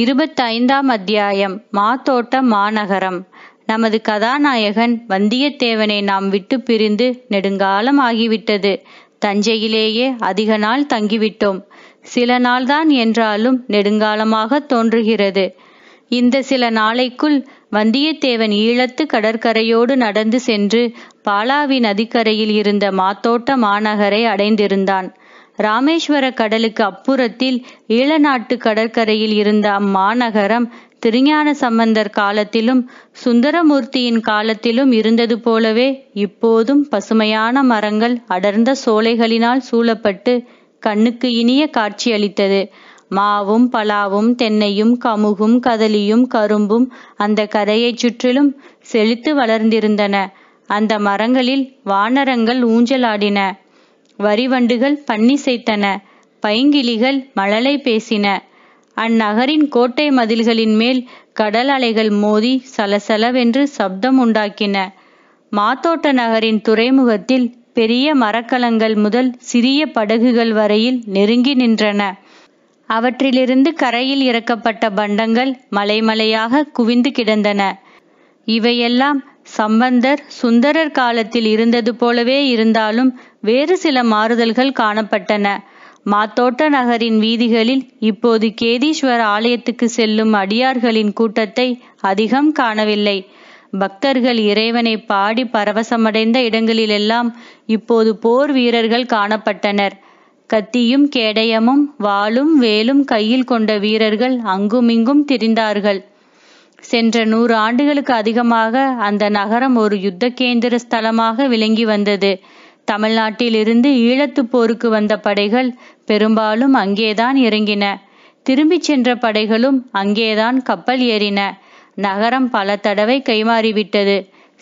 இருபத்தைந்தாம் அத்தியாயம் மாத்தோட்ட மாநகரம் நமது கதாநாயகன் வந்தியத்தேவனை நாம் விட்டு பிரிந்து நெடுங்காலம் ஆகிவிட்டது தஞ்சையிலேயே அதிக நாள் தங்கிவிட்டோம் சில நாள்தான் என்றாலும் நெடுங்காலமாக தோன்றுகிறது இந்த சில நாளைக்குள் வந்தியத்தேவன் ஈழத்து கடற்கரையோடு நடந்து சென்று பாலாவி நதிக்கரையில் இருந்த மாத்தோட்ட மாநகரை அடைந்திருந்தான் ராமேஸ்வர கடலுக்கு அப்புறத்தில் ஈழநாட்டு கடற்கரையில் இருந்த அம்மாநகரம் திருஞான சம்பந்தர் காலத்திலும் சுந்தரமூர்த்தியின் காலத்திலும் இருந்தது போலவே இப்போதும் பசுமையான மரங்கள் அடர்ந்த சோலைகளினால் சூழப்பட்டு கண்ணுக்கு இனிய காட்சியளித்தது மாவும் பலாவும் தென்னையும் கமுகும் கதலியும் கரும்பும் அந்த கரையைச் சுற்றிலும் செழித்து வளர்ந்திருந்தன அந்த மரங்களில் வானரங்கள் ஊஞ்சலாடின வரிவண்டுகள் செய்தன பைங்கிளிகள் மழலை பேசின அந்நகரின் கோட்டை மதில்களின் மேல் கடல் அலைகள் மோதி சலசலவென்று சப்தம் உண்டாக்கின மாத்தோட்ட நகரின் துறைமுகத்தில் பெரிய மரக்கலங்கள் முதல் சிறிய படகுகள் வரையில் நெருங்கி நின்றன அவற்றிலிருந்து கரையில் இறக்கப்பட்ட பண்டங்கள் மலைமலையாக குவிந்து கிடந்தன இவையெல்லாம் சம்பந்தர் சுந்தரர் காலத்தில் இருந்தது போலவே இருந்தாலும் வேறு சில மாறுதல்கள் காணப்பட்டன மாத்தோட்ட நகரின் வீதிகளில் இப்போது கேதீஸ்வர ஆலயத்துக்கு செல்லும் அடியார்களின் கூட்டத்தை அதிகம் காணவில்லை பக்தர்கள் இறைவனை பாடி பரவசமடைந்த இடங்களிலெல்லாம் இப்போது போர் வீரர்கள் காணப்பட்டனர் கத்தியும் கேடயமும் வாளும் வேலும் கையில் கொண்ட வீரர்கள் அங்குமிங்கும் திரிந்தார்கள் சென்ற நூறு ஆண்டுகளுக்கு அதிகமாக அந்த நகரம் ஒரு யுத்த கேந்திர ஸ்தலமாக விளங்கி வந்தது தமிழ்நாட்டிலிருந்து ஈழத்து போருக்கு வந்த படைகள் பெரும்பாலும் அங்கேதான் இறங்கின திரும்பிச் சென்ற படைகளும் அங்கேதான் கப்பல் ஏறின நகரம் பல தடவை கைமாறிவிட்டது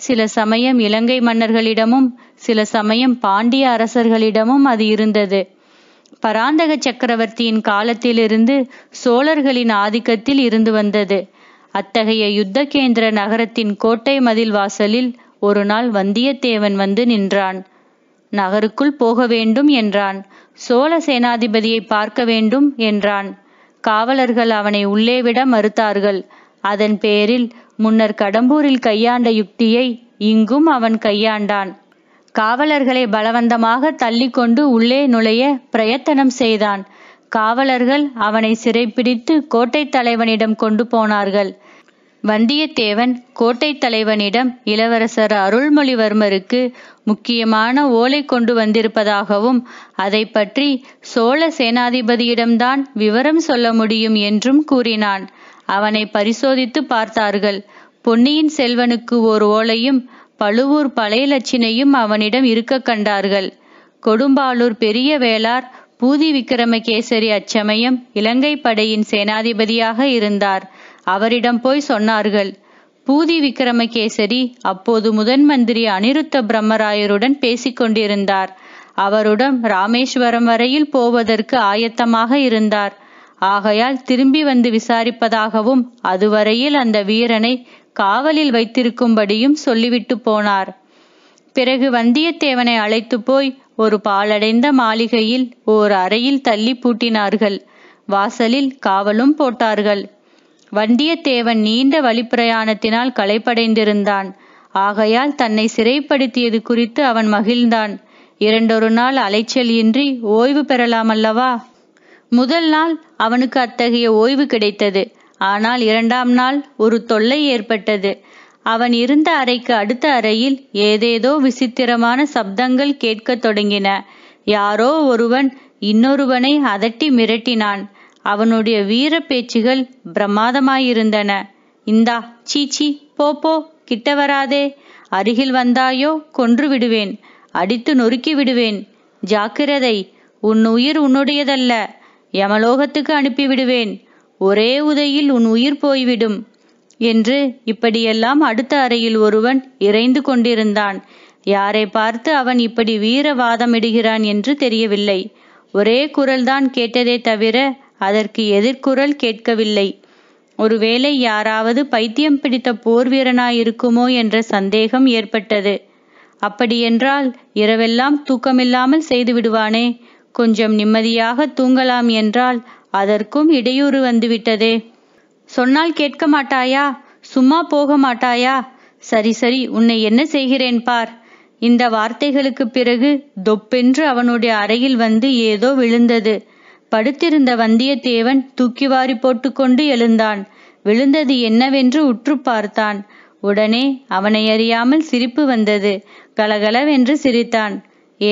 சில சமயம் இலங்கை மன்னர்களிடமும் சில சமயம் பாண்டிய அரசர்களிடமும் அது இருந்தது பராந்தக சக்கரவர்த்தியின் காலத்திலிருந்து சோழர்களின் ஆதிக்கத்தில் இருந்து வந்தது அத்தகைய யுத்தகேந்திர நகரத்தின் கோட்டை மதில் வாசலில் ஒரு நாள் வந்தியத்தேவன் வந்து நின்றான் நகருக்குள் போக வேண்டும் என்றான் சோழ சேனாதிபதியை பார்க்க வேண்டும் என்றான் காவலர்கள் அவனை உள்ளே விட மறுத்தார்கள் அதன் பேரில் முன்னர் கடம்பூரில் கையாண்ட யுக்தியை இங்கும் அவன் கையாண்டான் காவலர்களை பலவந்தமாக தள்ளிக்கொண்டு உள்ளே நுழைய பிரயத்தனம் செய்தான் காவலர்கள் அவனை சிறைப்பிடித்து கோட்டை தலைவனிடம் கொண்டு போனார்கள் வந்தியத்தேவன் கோட்டை தலைவனிடம் இளவரசர் அருள்மொழிவர்மருக்கு முக்கியமான ஓலை கொண்டு வந்திருப்பதாகவும் அதை பற்றி சோழ சேனாதிபதியிடம்தான் விவரம் சொல்ல முடியும் என்றும் கூறினான் அவனை பரிசோதித்து பார்த்தார்கள் பொன்னியின் செல்வனுக்கு ஓர் ஓலையும் பழுவூர் பழைய லட்சினையும் அவனிடம் இருக்க கண்டார்கள் கொடும்பாளூர் பெரிய வேளார் பூதி விக்ரமகேசரி அச்சமயம் இலங்கை படையின் சேனாதிபதியாக இருந்தார் அவரிடம் போய் சொன்னார்கள் பூதி விக்ரமகேசரி அப்போது முதன் மந்திரி அனிருத்த பிரம்மராயருடன் பேசிக் கொண்டிருந்தார் அவருடன் ராமேஸ்வரம் வரையில் போவதற்கு ஆயத்தமாக இருந்தார் ஆகையால் திரும்பி வந்து விசாரிப்பதாகவும் அதுவரையில் அந்த வீரனை காவலில் வைத்திருக்கும்படியும் சொல்லிவிட்டு போனார் பிறகு வந்தியத்தேவனை அழைத்து போய் ஒரு பாலடைந்த மாளிகையில் ஓர் அறையில் தள்ளி பூட்டினார்கள் வாசலில் காவலும் போட்டார்கள் வந்தியத்தேவன் நீண்ட வழிப்பிரயாணத்தினால் களைப்படைந்திருந்தான் ஆகையால் தன்னை சிறைப்படுத்தியது குறித்து அவன் மகிழ்ந்தான் இரண்டொரு நாள் அலைச்சல் இன்றி ஓய்வு பெறலாம் அல்லவா முதல் நாள் அவனுக்கு அத்தகைய ஓய்வு கிடைத்தது ஆனால் இரண்டாம் நாள் ஒரு தொல்லை ஏற்பட்டது அவன் இருந்த அறைக்கு அடுத்த அறையில் ஏதேதோ விசித்திரமான சப்தங்கள் கேட்கத் தொடங்கின யாரோ ஒருவன் இன்னொருவனை அதட்டி மிரட்டினான் அவனுடைய வீர பேச்சுகள் பிரமாதமாயிருந்தன இந்தா சீச்சி போ போ கிட்ட வராதே அருகில் வந்தாயோ கொன்று விடுவேன் அடித்து நொறுக்கி விடுவேன் ஜாக்கிரதை உன் உயிர் உன்னுடையதல்ல யமலோகத்துக்கு அனுப்பிவிடுவேன் ஒரே உதையில் உன் உயிர் போய்விடும் என்று இப்படியெல்லாம் அடுத்த அறையில் ஒருவன் இறைந்து கொண்டிருந்தான் யாரை பார்த்து அவன் இப்படி வீர வாதமிடுகிறான் என்று தெரியவில்லை ஒரே குரல்தான் கேட்டதே தவிர அதற்கு எதிர்குரல் கேட்கவில்லை ஒருவேளை யாராவது பைத்தியம் பிடித்த போர் வீரனாயிருக்குமோ என்ற சந்தேகம் ஏற்பட்டது அப்படியென்றால் இரவெல்லாம் தூக்கமில்லாமல் செய்து விடுவானே கொஞ்சம் நிம்மதியாக தூங்கலாம் என்றால் அதற்கும் இடையூறு வந்துவிட்டதே சொன்னால் கேட்க மாட்டாயா சும்மா போக மாட்டாயா சரி சரி உன்னை என்ன செய்கிறேன் பார் இந்த வார்த்தைகளுக்கு பிறகு தொப்பென்று அவனுடைய அறையில் வந்து ஏதோ விழுந்தது படுத்திருந்த வந்தியத்தேவன் தூக்கி வாரி போட்டுக்கொண்டு எழுந்தான் விழுந்தது என்னவென்று உற்று பார்த்தான் உடனே அவனை அறியாமல் சிரிப்பு வந்தது கலகலவென்று சிரித்தான்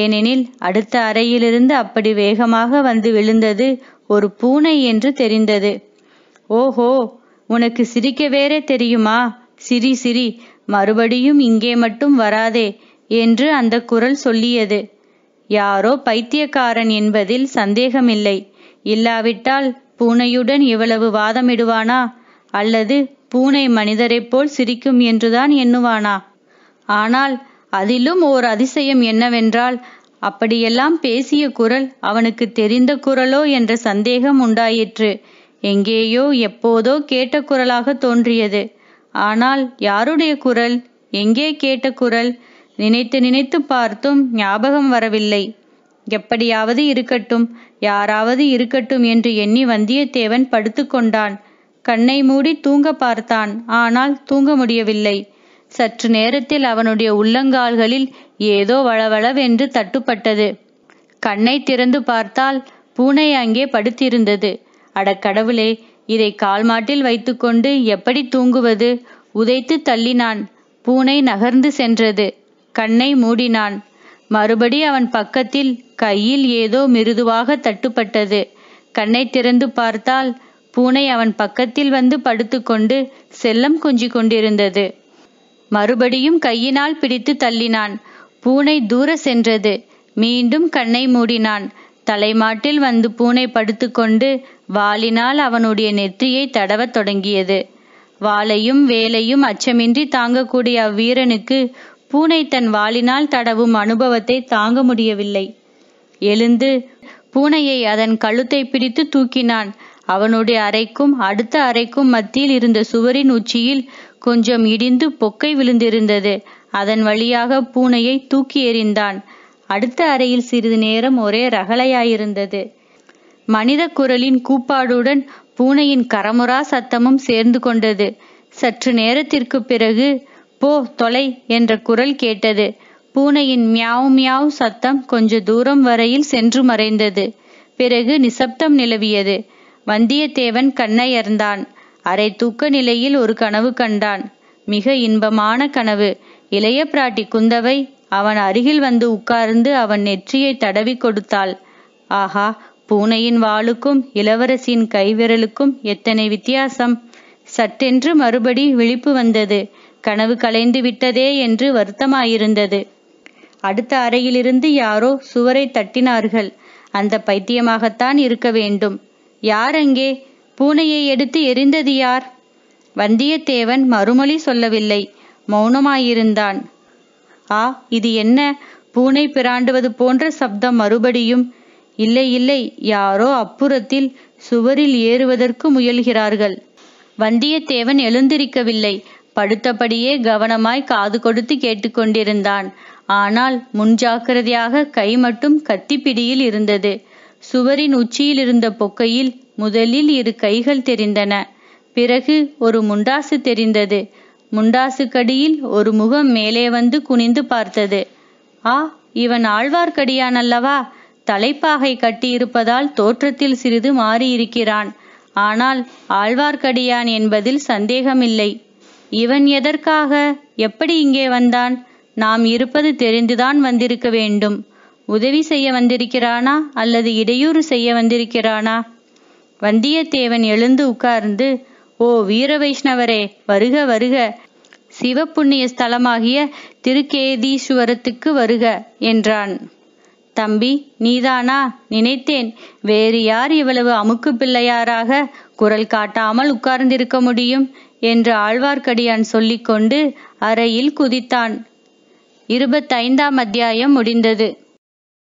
ஏனெனில் அடுத்த அறையிலிருந்து அப்படி வேகமாக வந்து விழுந்தது ஒரு பூனை என்று தெரிந்தது ஓஹோ உனக்கு சிரிக்க வேறே தெரியுமா சிரி சிரி மறுபடியும் இங்கே மட்டும் வராதே என்று அந்த குரல் சொல்லியது யாரோ பைத்தியக்காரன் என்பதில் சந்தேகமில்லை இல்லாவிட்டால் பூனையுடன் இவ்வளவு வாதமிடுவானா அல்லது பூனை மனிதரைப் போல் சிரிக்கும் என்றுதான் எண்ணுவானா ஆனால் அதிலும் ஓர் அதிசயம் என்னவென்றால் அப்படியெல்லாம் பேசிய குரல் அவனுக்கு தெரிந்த குரலோ என்ற சந்தேகம் உண்டாயிற்று எங்கேயோ எப்போதோ கேட்ட குரலாக தோன்றியது ஆனால் யாருடைய குரல் எங்கே கேட்ட குரல் நினைத்து நினைத்து பார்த்தும் ஞாபகம் வரவில்லை எப்படியாவது இருக்கட்டும் யாராவது இருக்கட்டும் என்று எண்ணி வந்தியத்தேவன் படுத்துக்கொண்டான் கண்ணை மூடி தூங்க பார்த்தான் ஆனால் தூங்க முடியவில்லை சற்று நேரத்தில் அவனுடைய உள்ளங்கால்களில் ஏதோ வளவளவென்று தட்டுப்பட்டது கண்ணை திறந்து பார்த்தால் பூனை அங்கே படுத்திருந்தது அட கடவுளே இதை கால்மாட்டில் வைத்துக்கொண்டு எப்படி தூங்குவது உதைத்து தள்ளினான் பூனை நகர்ந்து சென்றது கண்ணை மூடினான் மறுபடி அவன் பக்கத்தில் கையில் ஏதோ மிருதுவாக தட்டுப்பட்டது கண்ணை திறந்து பார்த்தால் பூனை அவன் பக்கத்தில் வந்து படுத்துக்கொண்டு செல்லம் குஞ்சி கொண்டிருந்தது மறுபடியும் கையினால் பிடித்து தள்ளினான் பூனை தூர சென்றது மீண்டும் கண்ணை மூடினான் தலைமாட்டில் வந்து பூனை படுத்துக்கொண்டு வாளினால் அவனுடைய நெற்றியை தடவத் தொடங்கியது வாளையும் வேலையும் அச்சமின்றி தாங்கக்கூடிய அவ்வீரனுக்கு பூனை தன் வாளினால் தடவும் அனுபவத்தை தாங்க முடியவில்லை எழுந்து பூனையை அதன் கழுத்தை பிடித்து தூக்கினான் அவனுடைய அறைக்கும் அடுத்த அறைக்கும் மத்தியில் இருந்த சுவரின் உச்சியில் கொஞ்சம் இடிந்து பொக்கை விழுந்திருந்தது அதன் வழியாக பூனையை தூக்கி எறிந்தான் அடுத்த அறையில் சிறிது நேரம் ஒரே ரகளையாயிருந்தது மனித குரலின் கூப்பாடுடன் பூனையின் கரமுரா சத்தமும் சேர்ந்து கொண்டது சற்று நேரத்திற்கு பிறகு போ தொலை என்ற குரல் கேட்டது பூனையின் மியாவ் மியாவ் சத்தம் கொஞ்ச தூரம் வரையில் சென்று மறைந்தது பிறகு நிசப்தம் நிலவியது வந்தியத்தேவன் கண்ணையர்ந்தான் அரை தூக்க நிலையில் ஒரு கனவு கண்டான் மிக இன்பமான கனவு இளைய பிராட்டி குந்தவை அவன் அருகில் வந்து உட்கார்ந்து அவன் நெற்றியை தடவி கொடுத்தாள் ஆஹா பூனையின் வாளுக்கும் இளவரசியின் கைவிரலுக்கும் எத்தனை வித்தியாசம் சட்டென்று மறுபடி விழிப்பு வந்தது கனவு கலைந்து விட்டதே என்று வருத்தமாயிருந்தது அடுத்த அறையிலிருந்து யாரோ சுவரை தட்டினார்கள் அந்த பைத்தியமாகத்தான் இருக்க வேண்டும் யார் அங்கே பூனையை எடுத்து எரிந்தது யார் வந்தியத்தேவன் மறுமொழி சொல்லவில்லை மௌனமாயிருந்தான் ஆ இது என்ன பூனை பிராண்டுவது போன்ற சப்தம் மறுபடியும் இல்லை இல்லை யாரோ அப்புறத்தில் சுவரில் ஏறுவதற்கு முயல்கிறார்கள் வந்தியத்தேவன் எழுந்திருக்கவில்லை படுத்தபடியே கவனமாய் காது கொடுத்து கேட்டுக்கொண்டிருந்தான் ஆனால் முன்ஜாக்கிரதையாக கை மட்டும் கத்திப்பிடியில் இருந்தது சுவரின் உச்சியில் இருந்த பொக்கையில் முதலில் இரு கைகள் தெரிந்தன பிறகு ஒரு முண்டாசு தெரிந்தது முண்டாசுக்கடியில் ஒரு முகம் மேலே வந்து குனிந்து பார்த்தது ஆ இவன் ஆழ்வார்க்கடியான் அல்லவா தலைப்பாகை கட்டியிருப்பதால் தோற்றத்தில் சிறிது மாறியிருக்கிறான் ஆனால் ஆழ்வார்க்கடியான் என்பதில் சந்தேகமில்லை இவன் எதற்காக எப்படி இங்கே வந்தான் நாம் இருப்பது தெரிந்துதான் வந்திருக்க வேண்டும் உதவி செய்ய வந்திருக்கிறானா அல்லது இடையூறு செய்ய வந்திருக்கிறானா வந்தியத்தேவன் எழுந்து உட்கார்ந்து ஓ வீர வைஷ்ணவரே வருக வருக சிவப்புண்ணிய ஸ்தலமாகிய திருக்கேதீஸ்வரத்துக்கு வருக என்றான் தம்பி நீதானா நினைத்தேன் வேறு யார் இவ்வளவு அமுக்கு பிள்ளையாராக குரல் காட்டாமல் உட்கார்ந்திருக்க முடியும் என்று ஆழ்வார்க்கடியான் சொல்லிக்கொண்டு அறையில் குதித்தான் இருபத்தைந்தாம் அத்தியாயம் முடிந்தது